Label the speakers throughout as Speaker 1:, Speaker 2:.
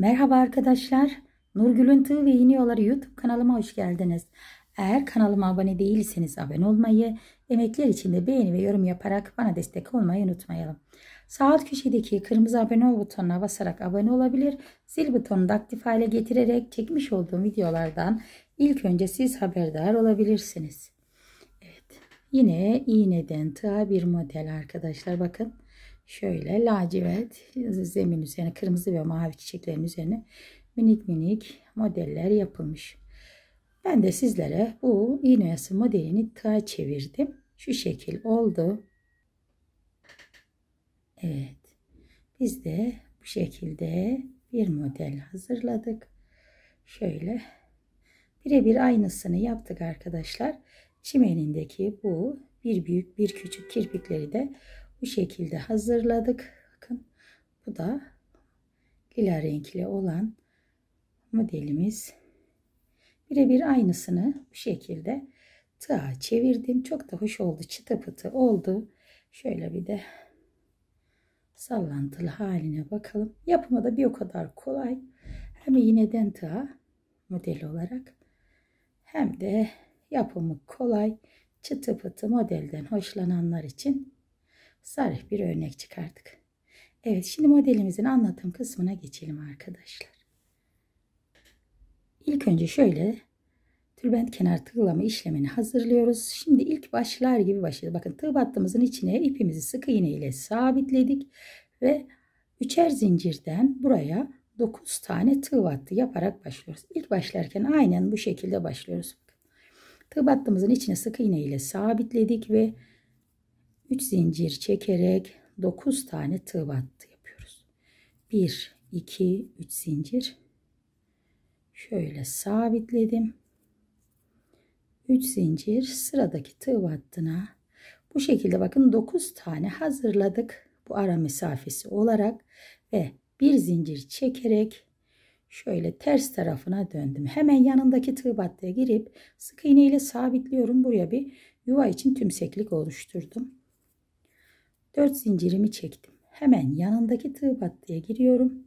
Speaker 1: Merhaba arkadaşlar. Nurgül'ün Tığ ve Yeni YouTube kanalıma hoş geldiniz. Eğer kanalıma abone değilseniz abone olmayı, emekler için de beğeni ve yorum yaparak bana destek olmayı unutmayalım. Sağ alt köşedeki kırmızı abone ol butonuna basarak abone olabilir, zil butonunu da aktif hale getirerek çekmiş olduğum videolardan ilk önce siz haberdar olabilirsiniz. Evet, yine iğneden tığa bir model arkadaşlar bakın şöyle lacivert zemin üzerine kırmızı ve mavi çiçeklerin üzerine minik minik modeller yapılmış. Ben de sizlere bu iğne oyası modelini tığa çevirdim. Şu şekil oldu. Evet. Biz de bu şekilde bir model hazırladık. Şöyle birebir aynısını yaptık arkadaşlar. Çimenindeki bu bir büyük bir küçük kirpikleri de bu şekilde hazırladık. Bakın bu da lila renkli olan modelimiz. Birebir aynısını bu şekilde tığa çevirdim. Çok da hoş oldu. Çıtı pıtı oldu. Şöyle bir de sallantılı haline bakalım. Yapımı da bir o kadar kolay. Hem iğneden tığa model olarak hem de yapımı kolay çıtı pıtı modelden hoşlananlar için sarih bir örnek çıkardık. Evet şimdi modelimizin anlatım kısmına geçelim arkadaşlar. İlk önce şöyle tülbent kenar tığlama işlemini hazırlıyoruz. Şimdi ilk başlar gibi başlıyoruz. Bakın tığ battığımızın içine ipimizi sık iğne ile sabitledik ve üçer zincirden buraya 9 tane tığ battı yaparak başlıyoruz. İlk başlarken aynen bu şekilde başlıyoruz. Tığ battığımızın içine sık iğne ile sabitledik ve 3 zincir çekerek 9 tane tığ battı yapıyoruz. 1 2 3 zincir şöyle sabitledim. 3 zincir sıradaki tığ battına bu şekilde bakın 9 tane hazırladık bu ara mesafesi olarak ve bir zincir çekerek şöyle ters tarafına döndüm. Hemen yanındaki tığ battıya girip sık iğne ile sabitliyorum. Buraya bir yuva için tümseklik oluşturdum. Dört zincirimi çektim. Hemen yanındaki tığ battıya giriyorum.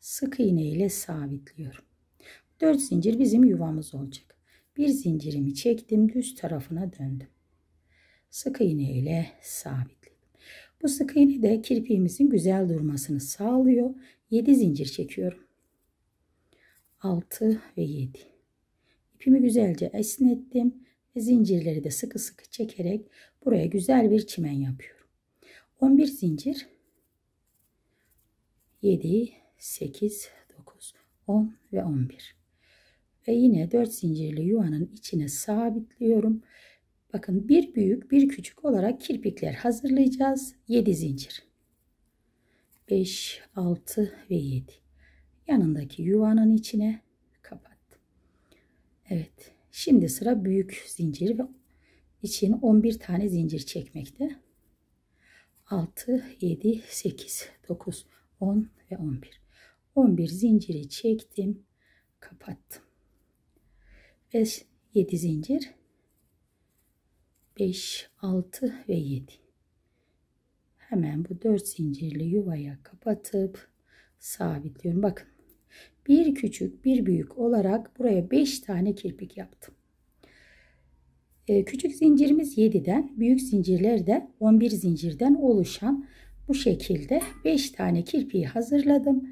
Speaker 1: Sık iğne ile sabitliyorum. Dört zincir bizim yuvamız olacak. Bir zincirimi çektim, düz tarafına döndüm. Sık iğne ile sabitledim. Bu sık iğne de kirpiğimizin güzel durmasını sağlıyor. Yedi zincir çekiyorum. Altı ve yedi. İpimi güzelce esnettim ve zincirleri de sıkı sıkı çekerek buraya güzel bir çimen yapıyorum. 11 zincir 7 8 9 10 ve 11 ve yine 4 zincirli yuvanın içine sabitliyorum bakın bir büyük bir küçük olarak kirpikler hazırlayacağız 7 zincir 5 6 ve 7 yanındaki yuvanın içine kapattım Evet şimdi sıra büyük zincir ve için 11 tane zincir çekmekte 6, 7, 8, 9, 10 ve 11. 11 zinciri çektim. Kapattım. 5, 7 zincir. 5, 6 ve 7. Hemen bu 4 zincirli yuvaya kapatıp sabitliyorum. Bakın bir küçük bir büyük olarak buraya 5 tane kirpik yaptım. Ee, küçük zincirimiz 7'den, büyük zincirler de 11 zincirden oluşan bu şekilde 5 tane kirpiği hazırladım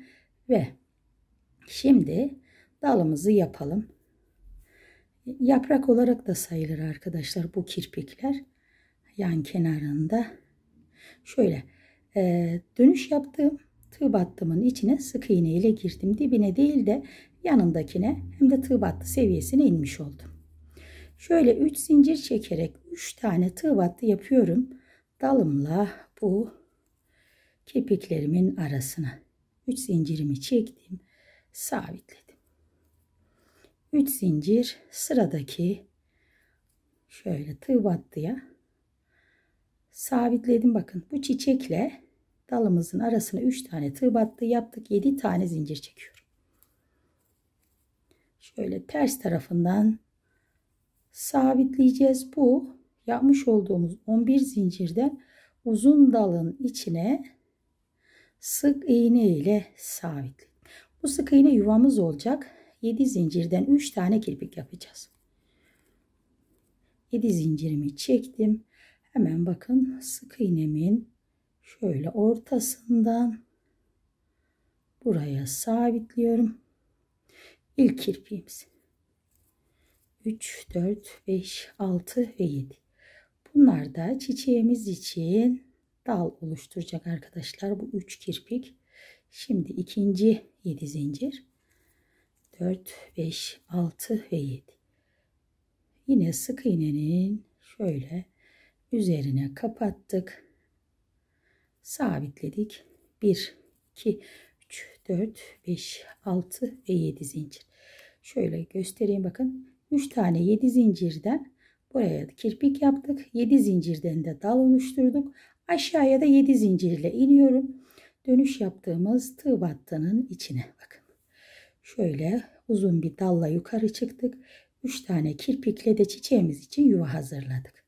Speaker 1: ve şimdi dalımızı yapalım. Yaprak olarak da sayılır arkadaşlar bu kirpikler yan kenarında. Şöyle e, dönüş yaptığım tığ battımın içine sık iğne ile girdim. Dibine değil de yanındakine hem de tığ battı seviyesine inmiş oldum. Şöyle 3 zincir çekerek 3 tane tığ battı yapıyorum. Dalımla bu kepiklerimin arasına 3 zincirimi çektim. Sabitledim. 3 zincir sıradaki şöyle tığ battıya sabitledim. Bakın bu çiçekle dalımızın arasına 3 tane tığ battı yaptık. 7 tane zincir çekiyorum. Şöyle ters tarafından sabitleyeceğiz. Bu yapmış olduğumuz 11 zincirde uzun dalın içine sık iğne ile sabitleyin. Bu sık iğne yuvamız olacak. 7 zincirden 3 tane kirpik yapacağız. 7 zincirimi çektim. Hemen bakın sık iğnemin şöyle ortasından buraya sabitliyorum. İlk kirpiğimizi. 3, 4, 5, 6 ve 7. Bunlar da çiçeğimiz için dal oluşturacak arkadaşlar. Bu 3 kirpik. Şimdi ikinci 7 zincir. 4, 5, 6 ve 7. Yine sık iğnenin şöyle üzerine kapattık. Sabitledik. 1, 2, 3, 4, 5, 6 ve 7 zincir. Şöyle göstereyim bakın. 3 tane 7 zincirden buraya kirpik yaptık. 7 zincirden de dal oluşturduk. Aşağıya da 7 zincirle iniyorum. Dönüş yaptığımız tığ battının içine bakın. Şöyle uzun bir dalla yukarı çıktık. 3 tane kirpikle de çiçeğimiz için yuva hazırladık.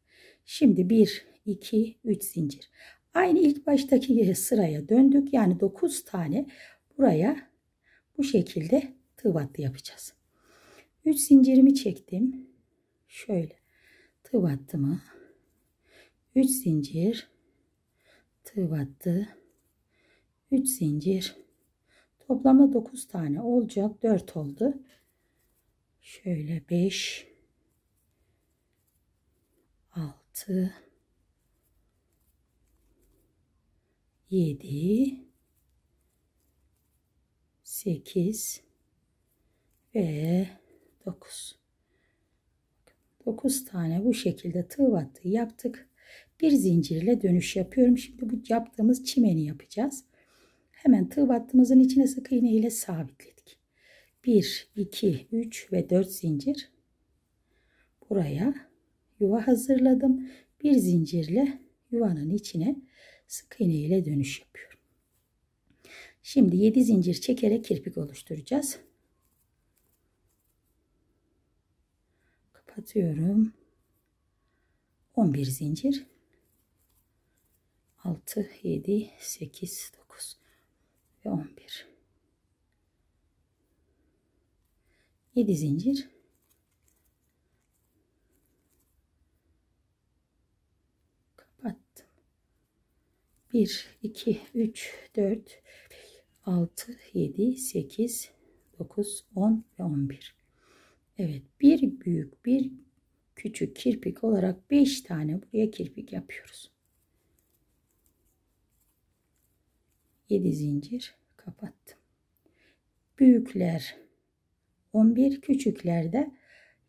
Speaker 1: Şimdi 1, 2, 3 zincir. Aynı ilk baştaki sıraya döndük. Yani 9 tane buraya bu şekilde tığ battı yapacağız. 3 zincirimi çektim. Şöyle tığ battımı 3 zincir tığ attı, 3 zincir toplamda 9 tane olacak 4 oldu. Şöyle 5 6 7 8 ve 9. 9 tane bu şekilde tığ battı yaptık. Bir zincirle dönüş yapıyorum. Şimdi bu yaptığımız çimeni yapacağız. Hemen tığ battığımızın içine sık iğne ile sabitledik. 1, 2, 3 ve 4 zincir. Buraya yuva hazırladım. Bir zincirle yuvanın içine sık iğne ile dönüş yapıyorum. Şimdi 7 zincir çekerek kirpik oluşturacağız. kapatıyorum. 11 zincir. 6, 7, 8, 9 ve 11. 7 zincir. Kapattım. 1, 2, 3, 4, 6, 7, 8, 9, 10 ve 11. Evet bir büyük bir küçük kirpik olarak 5 tane buraya kirpik yapıyoruz. 7 zincir kapattım. Büyükler 11 küçüklerde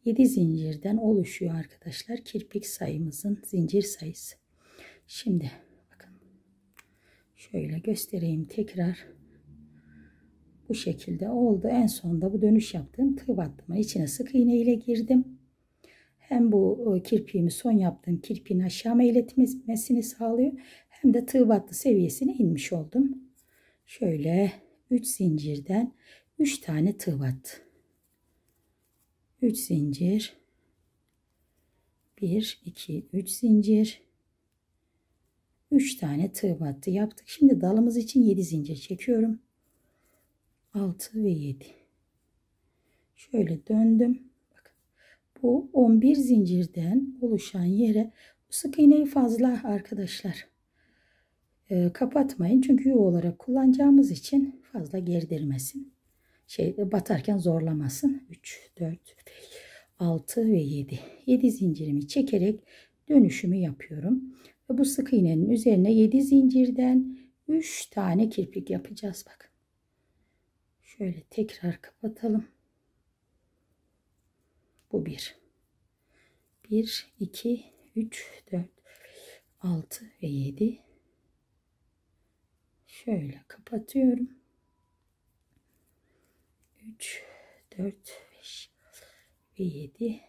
Speaker 1: 7 zincirden oluşuyor arkadaşlar kirpik sayımızın zincir sayısı. Şimdi bakın şöyle göstereyim tekrar. Bu şekilde oldu. En sonunda bu dönüş yaptığım tığ battıma içine sık iğne ile girdim. Hem bu e, kirpiğimi son yaptığım kirpiğin aşağı meyletmesini sağlıyor. Hem de tığ battı seviyesine inmiş oldum. Şöyle 3 zincirden 3 tane tığ battı. 3 zincir 1 2 3 zincir 3 tane tığ battı yaptık. Şimdi dalımız için 7 zincir çekiyorum. 6 ve 7 şöyle döndüm Bak, bu 11 zincirden oluşan yere bu sık iğneyi fazla arkadaşlar e, kapatmayın çünkü yuva olarak kullanacağımız için fazla gerdirmesin şey batarken zorlamasın 3 4 6 ve 7 7 zincirimi çekerek dönüşümü yapıyorum ve bu sık iğnenin üzerine 7 zincirden 3 tane kirpik yapacağız bakın Şöyle tekrar kapatalım. Bu bir. Bir, iki, üç, dört, altı ve yedi. Şöyle kapatıyorum. Üç, dört, beş ve yedi.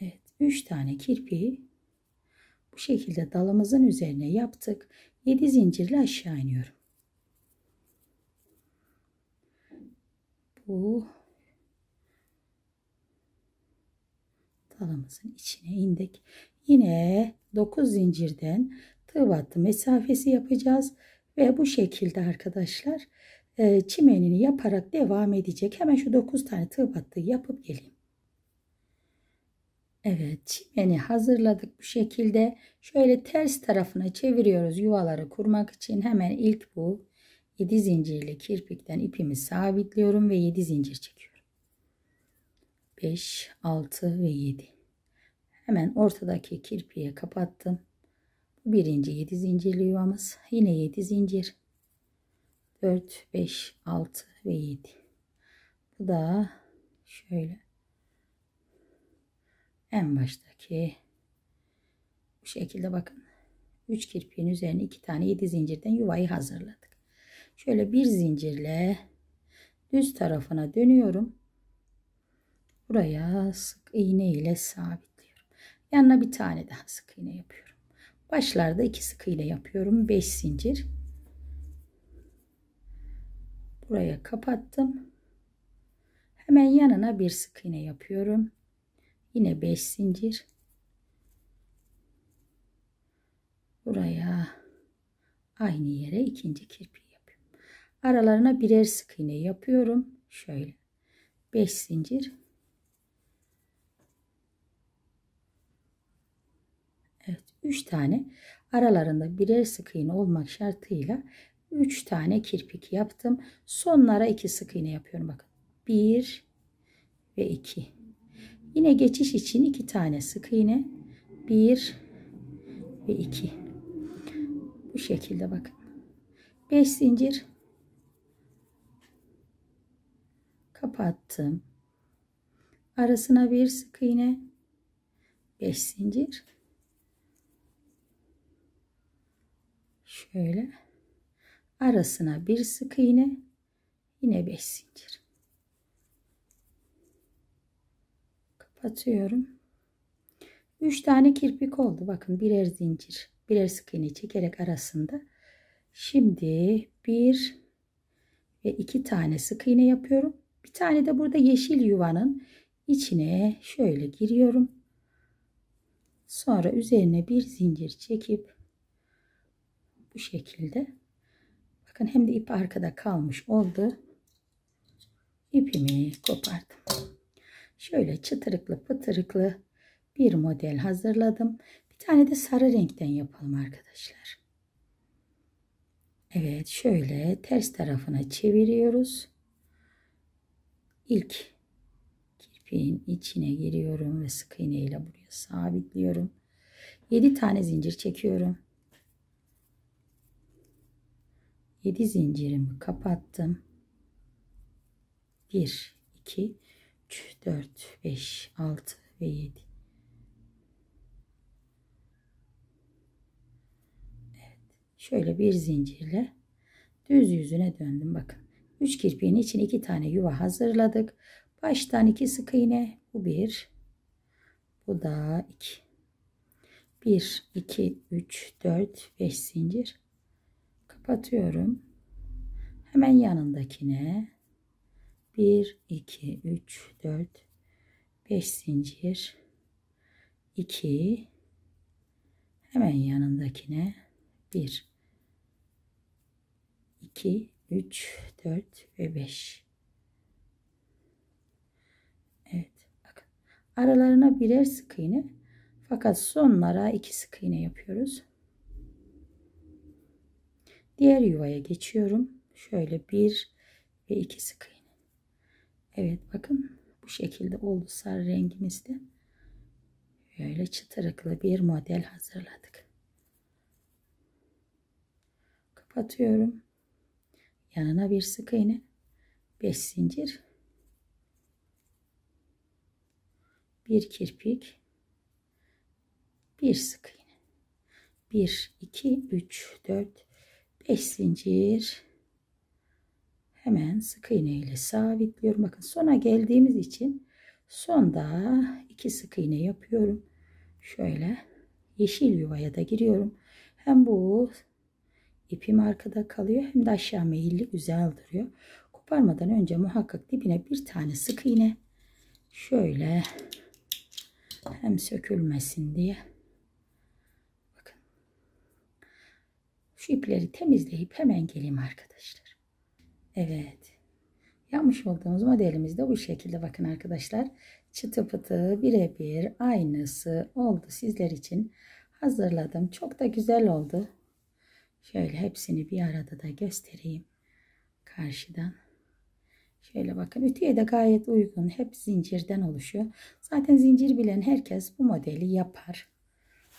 Speaker 1: Evet. Üç tane kirpiği bu şekilde dalımızın üzerine yaptık. 7 zincirle aşağı iniyorum. bu dalımızın içine indik. Yine 9 zincirden tığ battı mesafesi yapacağız ve bu şekilde arkadaşlar e, çimenini yaparak devam edecek. Hemen şu 9 tane tığ battı yapıp geleyim. Evet çimeni hazırladık bu şekilde. Şöyle ters tarafına çeviriyoruz yuvaları kurmak için. Hemen ilk bu 7 zincirli kirpikten ipimi sabitliyorum ve 7 zincir çekiyorum. 5, 6 ve 7. Hemen ortadaki kirpiğe kapattım. Bu Birinci 7 zincirli yuvamız. Yine 7 zincir. 4, 5, 6 ve 7. Bu da şöyle en baştaki bu şekilde bakın. 3 kirpiğin üzerine 2 tane 7 zincirden yuvayı hazırladık. Şöyle bir zincirle düz tarafına dönüyorum. Buraya sık iğne ile sabitliyorum. Yanına bir tane daha sık iğne yapıyorum. Başlarda iki sık iğne yapıyorum. 5 zincir. Buraya kapattım. Hemen yanına bir sık iğne yapıyorum. Yine 5 zincir. Buraya aynı yere ikinci kirpiği aralarına birer sık iğne yapıyorum. Şöyle 5 zincir. Evet 3 tane aralarında birer sık iğne olmak şartıyla 3 tane kirpik yaptım. Sonlara 2 sık iğne yapıyorum bakın. 1 ve 2. Yine geçiş için 2 tane sık iğne. 1 ve 2. Bu şekilde bakın. 5 zincir kapattım. Arasına bir sık iğne, 5 zincir. Şöyle arasına bir sık iğne, yine 5 zincir. Kapatıyorum. 3 tane kirpik oldu. Bakın birer zincir, birer sık iğne çekerek arasında. Şimdi bir ve iki tane sık iğne yapıyorum. Bir tane de burada yeşil yuvanın içine şöyle giriyorum. Sonra üzerine bir zincir çekip bu şekilde. Bakın hem de ip arkada kalmış oldu. İpimi kopardım. Şöyle çıtırıklı pıtırıklı bir model hazırladım. Bir tane de sarı renkten yapalım arkadaşlar. Evet şöyle ters tarafına çeviriyoruz ilk kirpiğin içine giriyorum ve sık iğne ile buraya sabitliyorum. 7 tane zincir çekiyorum. 7 zincirimi kapattım. 1 2 3 4 5 6 ve 7 Evet. Şöyle bir zincirle düz yüzüne döndüm bakın. 3 kirpiğin için 2 tane yuva hazırladık. Baştan 2 sık iğne. Bu 1. Bu da 2. 1, 2, 3, 4, 5 zincir. Kapatıyorum. Hemen yanındakine 1, 2, 3, 4, 5 zincir. 2 hemen yanındakine 1 2 3, 4 ve 5. Evet. Bakın. Aralarına birer sık iğne. Fakat sonlara iki sık iğne yapıyoruz. Diğer yuvaya geçiyorum. Şöyle bir ve iki sık iğne. Evet bakın bu şekilde oldu sarı rengimizde. Böyle çıtırıklı bir model hazırladık. Kapatıyorum. Yanına bir sık iğne. 5 zincir. bir kirpik. bir sık iğne. 1, 2, 3, 4, 5 zincir. Hemen sık iğne ile sabitliyorum. Bakın sona geldiğimiz için sonda iki sık iğne yapıyorum. Şöyle yeşil yuvaya da giriyorum. Hem bu İpim arkada kalıyor hem de aşağı meyilli güzel duruyor. Koparmadan önce muhakkak dibine bir tane sık iğne şöyle hem sökülmesin diye bakın şu ipleri temizleyip hemen geleyim arkadaşlar. Evet. Yapmış olduğumuz modelimiz de bu şekilde bakın arkadaşlar. Çıtı pıtı birebir aynısı oldu sizler için hazırladım. Çok da güzel oldu. Şöyle hepsini bir arada da göstereyim. Karşıdan. Şöyle bakın ütüye de gayet uygun. Hep zincirden oluşuyor. Zaten zincir bilen herkes bu modeli yapar.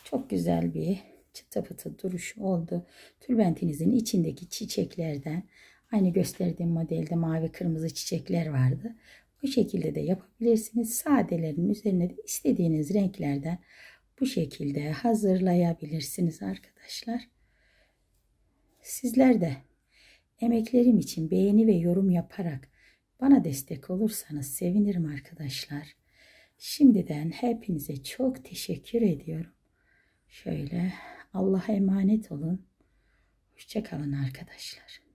Speaker 1: Çok güzel bir çıtı pıtı duruş oldu. Tülbentinizin içindeki çiçeklerden aynı gösterdiğim modelde mavi kırmızı çiçekler vardı. Bu şekilde de yapabilirsiniz. Sadelerin üzerine de istediğiniz renklerden bu şekilde hazırlayabilirsiniz arkadaşlar. Sizler de emeklerim için beğeni ve yorum yaparak bana destek olursanız sevinirim arkadaşlar. Şimdiden hepinize çok teşekkür ediyorum. Şöyle Allah'a emanet olun. Hoşçakalın arkadaşlar.